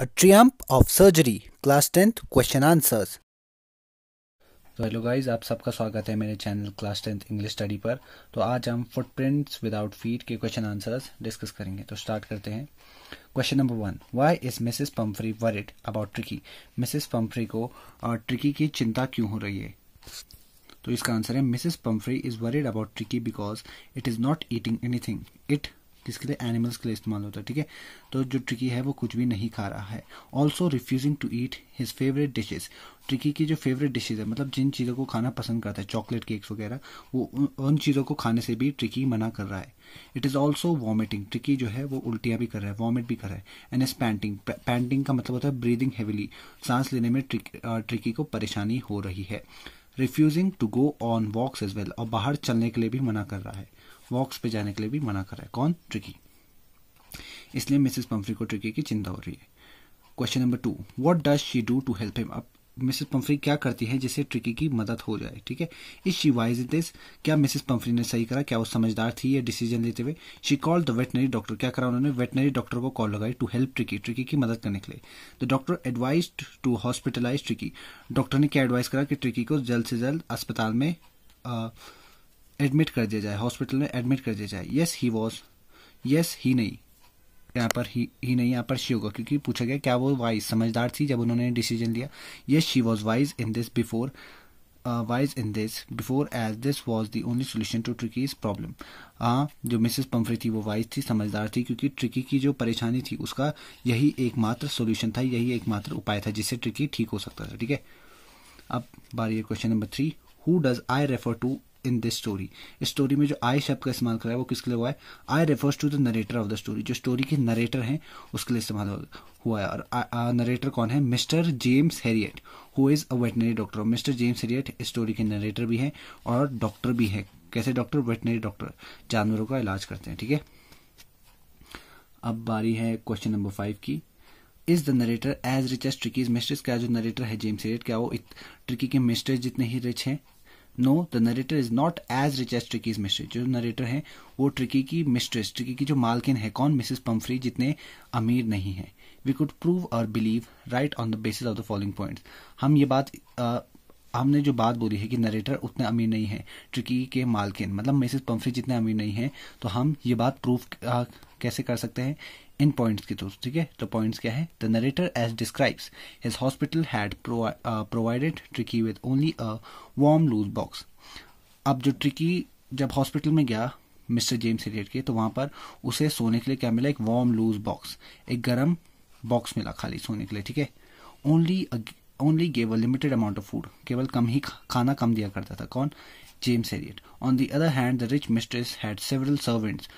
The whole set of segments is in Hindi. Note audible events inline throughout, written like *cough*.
A Triumph of Surgery Class tenth Question Answers. तो हेलो गाइस आप सबका स्वागत है मेरे channel class tenth English study पर तो आज हम फुटप्रिंट्स विदाउट फीट के क्वेश्चन आंसर्स डिस्कस करेंगे तो स्टार्ट करते हैं question number one why is Mrs Pumphrey worried about Tricki Mrs Pumphrey को ट्रिकी की चिंता क्यों हो रही है तो इसका आंसर है Mrs Pumphrey is worried about Tricki because it is not eating anything it किसके लिए एनिमल्स के लिए इस्तेमाल होता है ठीक है तो जो ट्रिकी है वो कुछ भी नहीं खा रहा है also refusing to eat his favourite dishes Tricki की जो फेवरेट डिशेज है मतलब जिन चीज़ों को खाना पसंद करता है चॉकलेट केक्स वगैरह वो उन, चीज़ों को खाने से भी ट्रिकी मना कर रहा है it is also vomiting Tricki जो है वो उल्टियाँ भी कर रहा है वॉमिट भी कर रहा है एंड इज पैंटिंग पैंटिंग का मतलब होता है ब्रीदिंग हेविली सांस लेने में ट्रिकी को परेशानी हो रही है refusing to go on walks as well और बाहर चलने के लिए भी मना कर रहा है वॉक्स पे जाने के लिए भी मना कर रहा है कौन ट्रिकी इसलिए मिसेस पम्फ्री को ट्रिकी की चिंता हो रही है question number two what does she do to help him अब मिसेस पम्फ्री क्या करती है जिससे ट्रिकी की मदद हो जाए ठीक है is she wise in this क्या मिसेस पम्फ्री ने सही करा क्या वो समझदार थी ये डिसीजन लेते हुए she call the veterinary doctor क्या करा उन्होंने वेटनरी डॉक्टर को कॉल लगाई टू हेल्प ट्रिकी ट्रिकी की मदद करने के लिए the doctor advise to hospitalise Tricki doctor ने क्या एडवाइस करा कि ट्रिकी को जल्द से जल्द अस्पताल में uh, एडमिट कर दिया जाए हॉस्पिटल में एडमिट कर दिया जाए yes he was yes he नहीं यहाँ पर ही ही नहीं यहाँ पर शी होगा क्योंकि पूछा गया क्या वो वाइज समझदार थी जब उन्होंने डिसीजन लिया yes she was wise in this before wise in this before as this was the only solution to Tricki is problem हाँ जो मिसेस पम्फ्रे थी वो वाइज थी समझदार थी क्योंकि ट्रिकी की जो परेशानी थी उसका यही एकमात्र सोल्यूशन था यही एकमात्र उपाय था जिससे ट्रिकी ठीक हो सकता था ठीक है अब बारी question number three who does I refer to in this story इस स्टोरी में जो आई शब्द का इस्तेमाल करा है वो किसके लिए हुआ है I refers to the narrator of the story जो स्टोरी के नरेटर हैं उसके लिए इस्तेमाल हुआ है और नरेटर कौन है Mr James Herriot who is a veterinary doctor Mr James Herriot story के नरेटर भी हैं और डॉक्टर भी हैं कैसे डॉक्टर वेटनरी डॉक्टर जानवरों का इलाज करते हैं ठीक है अब बारी है क्वेश्चन नंबर फाइव की is the narrator as rich as Tricki mistress का जो नरेटर है जेम्स हेरियट क्या वो ट्रिकी के मिस्ट्रेस जितने ही रिच हैं no the narrator is not as rich as Tricki's mistress जो नरेटर है वो ट्रिकी की मिस्ट्रेस ट्रिकी की जो मालकिन है कौन मिसेस पम्फ्री जितने अमीर नहीं है वी कुड प्रूव और believe right on the basis of the following point हम ये बात आ, हमने जो बात बोली है कि नरेटर उतने अमीर नहीं है ट्रिकी के मालकिन मतलब मिसेस पम्फ्री जितने अमीर नहीं है तो हम ये बात प्रूव कैसे कर सकते हैं इन पॉइंट्स के थ्रू ठीक है तो पॉइंट्स क्या है the narrator as describes his hospital had provided Tricki with only a warm loose box अब जो ट्रिकी जब हॉस्पिटल में गया मिस्टर जेम्स हेरियट के तो वहां पर उसे सोने के लिए क्या मिला एक वार्म लूज बॉक्स एक गर्म बॉक्स मिला खाली सोने के लिए ठीक है only only gave a limited amount of food केवल कम ही खाना कम दिया करता था कौन James Herriot on the other hand the rich mistress had several servants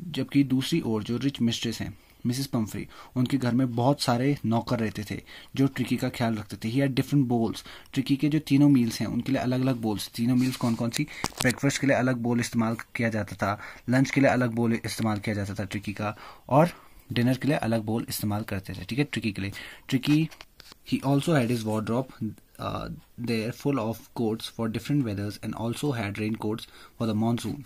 जबकि दूसरी ओर जो रिच मिस्ट्रेस हैं मिसेस पम्फ्री उनके घर में बहुत सारे नौकर रहते थे जो ट्रिकी का ख्याल रखते थे he are different bowls Tricki के जो तीनों मील्स हैं उनके लिए अलग अलग बोल्स तीनों मील्स कौन कौन सी ब्रेकफास्ट के लिए अलग बोल इस्तेमाल किया जाता था लंच के लिए अलग बोल इस्तेमाल किया जाता था ट्रिकी का और डिनर के लिए अलग बोल इस्तेमाल करते थे ठीक है ट्रिकी के लिए Tricki he also had his wardrobe there full of coats for different weathers and also had rain coats for the monsoon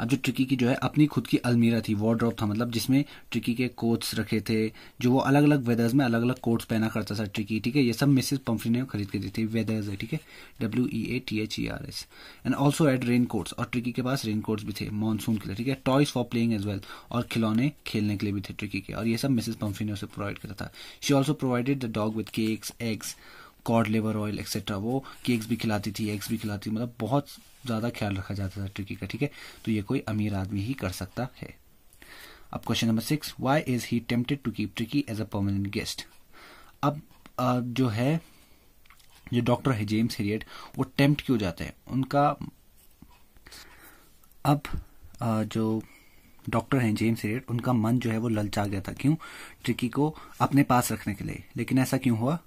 अब जो ट्रिकी की जो है अपनी खुद की अलमीरा थी ड्रॉप था मतलब जिसमें ट्रिकी के कोट्स रखे थे जो वो अलग अलग वेदर्स में अलग अलग कोट्स पहना करता था ट्रिकी ठीक है ये सब मिसेज पंफरी ने खरीद के दी थी वेदर्स है ठीक है W E A T H E R S and also had rain coats और ट्रिकी के पास रेन कोट्स भी थे मानसून के लिए ठीक है toys for playing as well और खिलौने खेलने के लिए भी थे ट्रिकी के और ये सब मिसेज पंफरी ने उसे प्रोवाइड करता था she also provided the dog with cakes eggs cod liver oil etcetera वो केक्स भी खिलाती थी एग्स भी खिलाती मतलब बहुत ज़्यादा ख्याल रखा जाता था टर्की का ठीक है तो ये कोई अमीर आदमी ही कर सकता है अब question number six why is he tempted to keep Tricki as a permanent guest अब जो है जो डॉक्टर है जेम्स हेरियट वो टेम्प्ट क्यों जाते हैं उनका अब जो डॉक्टर हैं जेम्स हेरियट उनका मन जो है वो ललचा गया था क्यों ट्रिकी को अपने पास रखने के लिए लेकिन ऐसा क्यों हुआ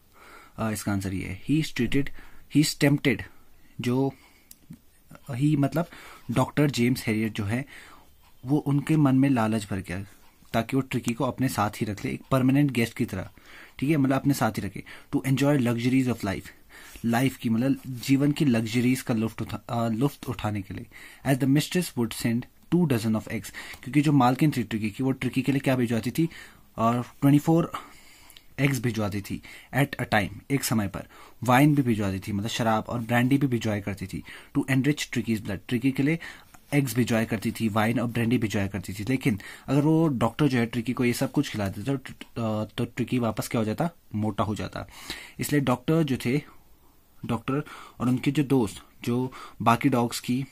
इसका आंसर ये है ही स्ट्रीटेड ही स्टेम्पटेड जो ही मतलब डॉक्टर जेम्स हैरियर जो है वो उनके मन में लालच भर गया ताकि वो ट्रिकी को अपने साथ ही रख ले एक परमानेंट गेस्ट की तरह ठीक है मतलब अपने साथ ही रखे to enjoy luxuries of life life की मतलब जीवन की लग्जरीज का लुफ्त उठा लुफ्त उठाने के लिए as the mistress would send two dozen of eggs क्योंकि जो मालकिन थी ट्रिकी की वो ट्रिकी के लिए क्या भेजवाती थी और ट्वेंटी फोर एग्स भिजवा दी थी एट अ टाइम एक समय पर वाइन भी भिजवा दी थी मतलब शराब और ब्रांडी भी भिजवाई करती थी to enrich Tricki's blood Tricki के लिए एग्स भी करती थी वाइन और ब्रांडी भिजवाया करती थी लेकिन अगर वो डॉक्टर जो है ट्रिकी को ये सब कुछ खिला देता तो ट्रिकी तो, तो वापस क्या हो जाता मोटा हो जाता इसलिए डॉक्टर जो थे डॉक्टर और उनके जो दोस्त जो बाकी डॉग्स की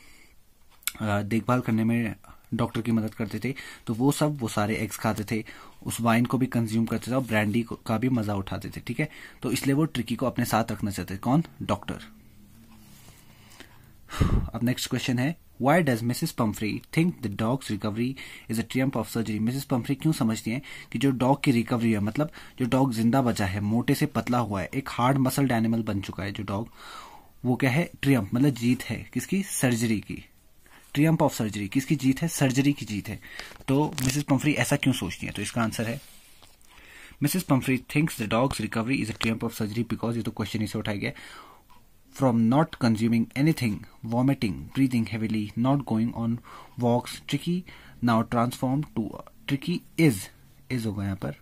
देखभाल करने में डॉक्टर की मदद करते थे तो वो सब वो सारे एग्स खाते थे उस वाइन को भी कंज्यूम करते थे और ब्रांडी का भी मजा उठाते थे ठीक है तो इसलिए वो ट्रिकी को अपने साथ रखना चाहते थे कौन डॉक्टर अब नेक्स्ट क्वेश्चन है why does Mrs Pumphrey think the dog's recovery is a triumph of surgery Mrs Pumphrey क्यों समझती हैं कि जो डॉग की रिकवरी है मतलब जो डॉग जिंदा बचा है मोटे से पतला हुआ है एक हार्ड मसल्ड एनिमल बन चुका है जो डॉग वो क्या है ट्रियम्प मतलब जीत है किसकी सर्जरी की ट्रियम्प ऑफ सर्जरी किसकी जीत है सर्जरी की जीत है तो मिसेस पंफरी ऐसा क्यों सोचती है तो इसका आंसर है Mrs Pumphrey thinks the dog's recovery is a triumph of surgery because ये तो क्वेश्चन इसे उठाया गया from not consuming anything vomiting breathing heavily, not going on walks Tricki now transform to Tricki is is होगा यहां पर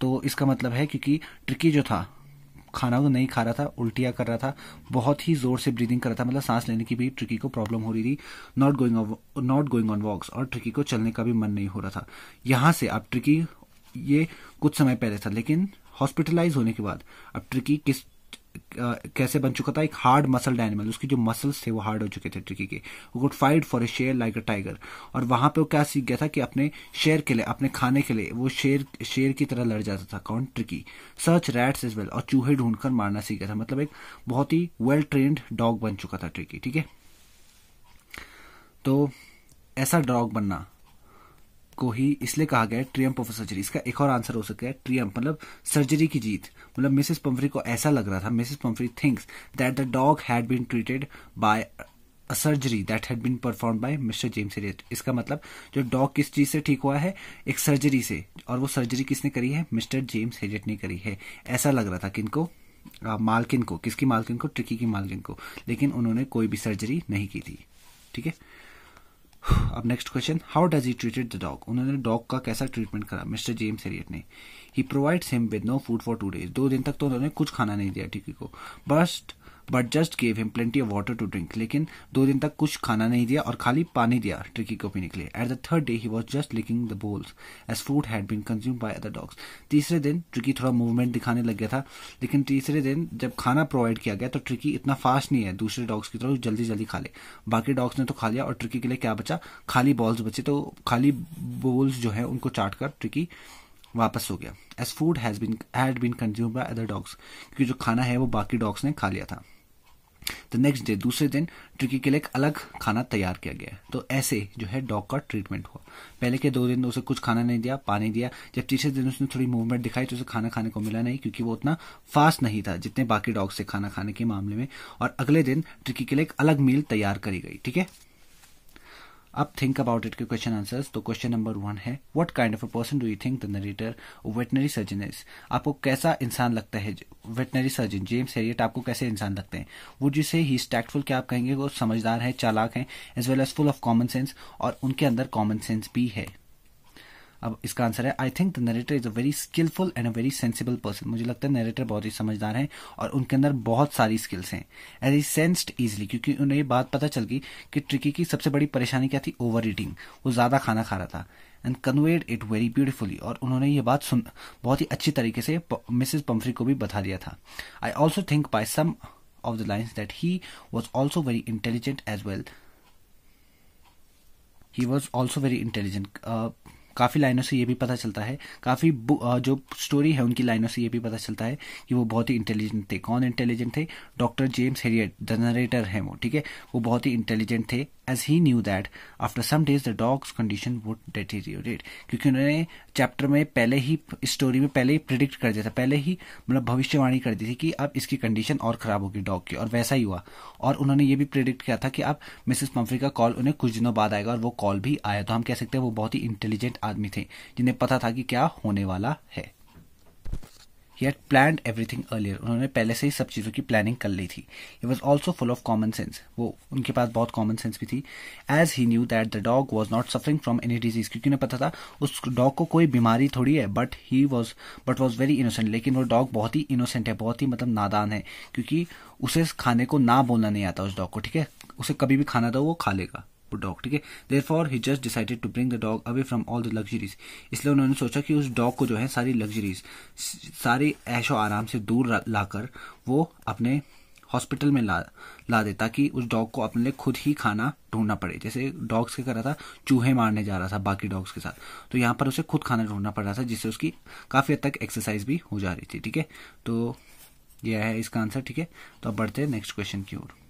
तो इसका मतलब है क्योंकि ट्रिकी जो था खाना तो नहीं खा रहा था उल्टिया कर रहा था बहुत ही जोर से ब्रीदिंग कर रहा था मतलब सांस लेने की भी ट्रिकी को प्रॉब्लम हो रही थी not going not going on walks और ट्रिकी को चलने का भी मन नहीं हो रहा था यहां से अब ट्रिकी ये कुछ समय पहले था लेकिन हॉस्पिटलाइज होने के बाद अब ट्रिकी किस कैसे बन चुका था एक हार्ड मसल एनिमल उसकी जो मसल्स थे वो हार्ड हो चुके थे ट्रिकी के वो good fight for a share like a tiger और वहां पे वो क्या सीख गया था कि अपने शेर के लिए अपने खाने के लिए वो शेर शेर की तरह लड़ जाता था कौन Tricki search rats as well और चूहे ढूंढकर मारना सीख गया था मतलब एक बहुत ही वेल ट्रेन्ड डॉग बन चुका था ट्रिकी ठीक है तो ऐसा डॉग बनना को ही इसलिए कहा गया है ट्रियम्प ऑफ सर्जरी इसका एक और आंसर हो सकता है ट्रियम्प मतलब सर्जरी की जीत मतलब मिसेस पंफरी को ऐसा लग रहा था Mrs Pumphrey thinks that the dog had been treated by a surgery that had been perform by Mr James Elliot इसका मतलब जो डॉग किस चीज से ठीक हुआ है एक सर्जरी से और वो सर्जरी किसने करी है मिस्टर जेम्स एलियट ने करी है ऐसा लग रहा था किनको मालकिन को किसकी मालकिन को ट्रिकी की मालकिन को लेकिन उन्होंने कोई भी सर्जरी नहीं की थी ठीक है *sighs* अब next question how does he treated the dog उन्होंने डॉग का कैसा ट्रीटमेंट करा मिस्टर जेम्स हेरियट ने he provides him with no food for two days दो दिन तक तो उन्होंने कुछ खाना नहीं दिया टिकी को बस्ट but just gave him plenty of water to drink लेकिन दो दिन तक कुछ खाना नहीं दिया और खाली पानी दिया ट्रिकी को पीने के लिए at the third day he was just licking the bowls as food had been consume by other dogs तीसरे दिन ट्रिकी थोड़ा मूवमेंट दिखाने लग गया था लेकिन तीसरे दिन जब खाना प्रोवाइड किया गया तो ट्रिकी इतना फास्ट नहीं है दूसरे डॉग्स की तरह जल्दी जल्दी खा ले बाकी डॉग्स ने तो खा लिया और ट्रिकी के लिए क्या बचा खाली बॉल्स बचे तो खाली बोल्स जो है उनको चाट कर ट्रिकी वापस हो गया as food has been had been consume by other dogs क्योंकि जो खाना है वो बाकी डॉग्स ने खा लिया था द नेक्स्ट डे दूसरे दिन ट्रिकी के लिए एक अलग खाना तैयार किया गया तो ऐसे जो है डॉग का ट्रीटमेंट हुआ पहले के दो दिन तो उसे कुछ खाना नहीं दिया पानी दिया जब तीसरे दिन उसने थोड़ी मूवमेंट दिखाई तो उसे खाना खाने को मिला नहीं क्योंकि वो उतना फास्ट नहीं था जितने बाकी डॉग से खाना खाने के मामले में और अगले दिन ट्रिकी के लिए एक अलग मील तैयार करी गई ठीक है अब थिंक अबाउट इट के क्वेश्चन आंसर्स तो क्वेश्चन नंबर वन है what kind of a person do you think the narrator veterinary surgeon is आपको कैसा इंसान लगता है वेटनरी सर्जन जेम्स हेरियट आपको कैसे इंसान लगते हैं वो जिसे ही स्टैक्टफुल क्या आप कहेंगे वो समझदार है चालाक है as well as full of common sense और उनके अंदर कॉमन सेंस भी है अब इसका आंसर है I think the narrator is a very skilful and a very sensible person मुझे लगता है नरेटर बहुत ही समझदार है और उनके अंदर बहुत सारी स्किल्स हैं एज ई सेंस्ड इजिली क्योंकि उन्हें ये बात पता चल गई कि ट्रिकी की सबसे बड़ी परेशानी क्या थी ओवर ईटिंग वो ज्यादा खाना खा रहा था and conveyed it very beautifully और उन्होंने ये बात सुन बहुत ही अच्छी तरीके से मिसेज पम्फ्री को भी बता दिया था I also think by some of the lines that he was also very intelligent as well he was also very intelligent काफ़ी लाइनों से ये भी पता चलता है काफ़ी जो स्टोरी है उनकी लाइनों से ये भी पता चलता है कि वो बहुत ही इंटेलिजेंट थे कौन इंटेलिजेंट थे doctor James Herriot the narrator हैं वो ठीक है वो बहुत ही इंटेलिजेंट थे as he knew that after some days the dog's condition would deteriorate क्योंकि उन्होंने चैप्टर में पहले ही स्टोरी में पहले ही प्रिडिक्ट कर दिया था पहले ही मतलब भविष्यवाणी कर दी थी कि अब इसकी कंडीशन और खराब होगी डॉग की और वैसा ही हुआ और उन्होंने ये भी प्रिडिक्ट किया था कि अब मिसेस पम्फ्री का कॉल उन्हें कुछ दिनों बाद आएगा और वो कॉल भी आया तो हम कह सकते हैं वो बहुत ही इंटेलिजेंट आदमी थे जिन्हें पता था कि क्या होने वाला है he had plan everything earlier उन्होंने पहले से ही सब चीज़ों की प्लानिंग कर ली थी he was also full of common sense वो उनके पास बहुत कॉमन सेंस भी थी as he knew that the dog was not suffering from any disease क्योंकि उन्हें पता था उस डॉग को कोई बीमारी थोड़ी है but he was but was very innocent लेकिन वो डॉग बहुत ही इनोसेंट है बहुत ही मतलब नादान है क्योंकि उसे खाने को ना बोलना नहीं आता उस डॉग को ठीक है उसे कभी भी खाना था वो खा लेगा डॉग ठीक है therefore he just decided to bring the dog away from all the luxuries इसलिए उन्होंने सोचा कि उस डॉग को जो है सारी लग्जरीज सारी ऐशो आराम से दूर लाकर वो अपने हॉस्पिटल में ला ला दे ताकि उस डॉग को अपने लिए खुद ही खाना ढूंढना पड़े जैसे डॉग्स के कर रहा था चूहे मारने जा रहा था बाकी डॉग्स के साथ तो यहाँ पर उसे खुद खाना ढूंढना पड़ रहा था जिससे उसकी काफ़ी हद तक एक्सरसाइज भी हो जा रही थी ठीक है तो यह है इसका आंसर ठीक है तो अब बढ़ते हैं नेक्स्ट क्वेश्चन की ओर